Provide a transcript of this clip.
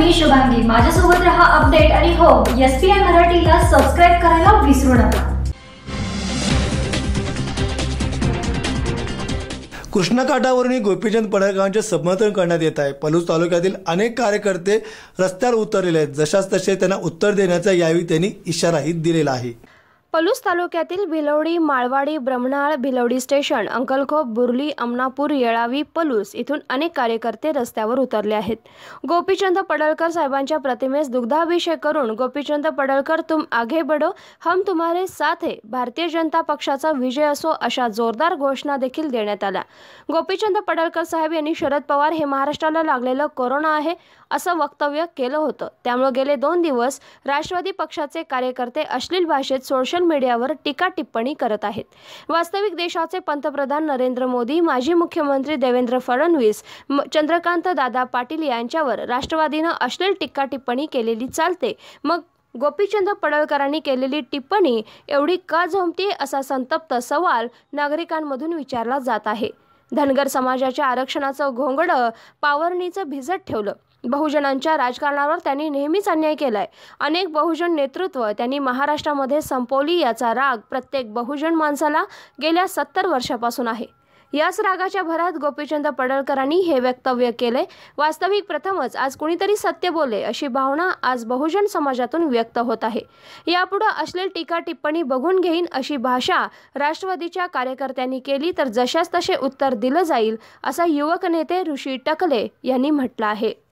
मी शुभांगी माझ्यासोबत रहा अपडेट आणि हो एस पी आय मराठीला सबस्क्राईब करायला विसरू नका गोपीचंद पडळगावांचे समर्थन करण्यात येत आहे पलूस तालुक्यातील अनेक कार्यकर्ते रस्त्यावर उतरलेले आहेत जशाच तसे त्यांना उत्तर देण्याचा यावेळी त्यांनी इशाराही दिलेला आहे पलूस तालुक्यातील भिलवडी माळवाडी ब्रह्मनाळ भिलवडी स्टेशन अंकलखोप बुर्ली अमनापूर येळावी पलूस इथून अनेक कार्यकर्ते रस्त्यावर उतरले आहेत गोपीचंद पडळकर साहेबांच्या प्रतिमेस दुग्धाभिषेक करून गोपीचंद पडळकर तुम आगे बडो हम तुम्हारे साथ हे भारतीय जनता पक्षाचा विजय असो अशा जोरदार घोषणा देखील देण्यात आल्या गोपीचंद पडळकर साहेब यांनी शरद पवार हे महाराष्ट्राला लागलेलं कोरोना आहे असं वक्तव्य केलं होतं त्यामुळे गेले दोन दिवस राष्ट्रवादी पक्षाचे कार्यकर्ते अश्लील भाषेत सोशल सोशल मीडियावर टीका टिप्पणी करत आहेत वास्तविक देशाचे पंतप्रधान नरेंद्र मोदी माजी मुख्यमंत्री देवेंद्र फडणवीस चंद्रकांत दादा पाटील यांच्यावर राष्ट्रवादीनं अश्लील टीका टिप्पणी केलेली चालते मग गोपीचंद पडळकरांनी केलेली टिप्पणी एवढी का झोंबते असा संतप्त सवाल नागरिकांमधून विचारला जात आहे धनगर समाजाच्या आरक्षणाचं घोंगडं पावरणीचं भिजत ठेवलं बहुजनांच्या राजकारणावर त्यांनी नेहमीच अन्याय केलाय अनेक बहुजन नेतृत्व त्यांनी महाराष्ट्रामध्ये संपवली याचा राग प्रत्येक बहुजन माणसाला गेल्या सत्तर वर्षापासून आहे याच रागाच्या भरात गोपीचंद पडळकरांनी हे वक्तव्य केले वास्तविक प्रथमच आज कुणीतरी सत्य बोले अशी भावना आज बहुजन समाजातून व्यक्त होत आहे यापुढे असलेली टीका टिप्पणी बघून घेईन अशी भाषा राष्ट्रवादीच्या कार्यकर्त्यांनी केली तर जशास तसे उत्तर दिलं जाईल असा युवक नेते ऋषी टकले यांनी म्हटलं आहे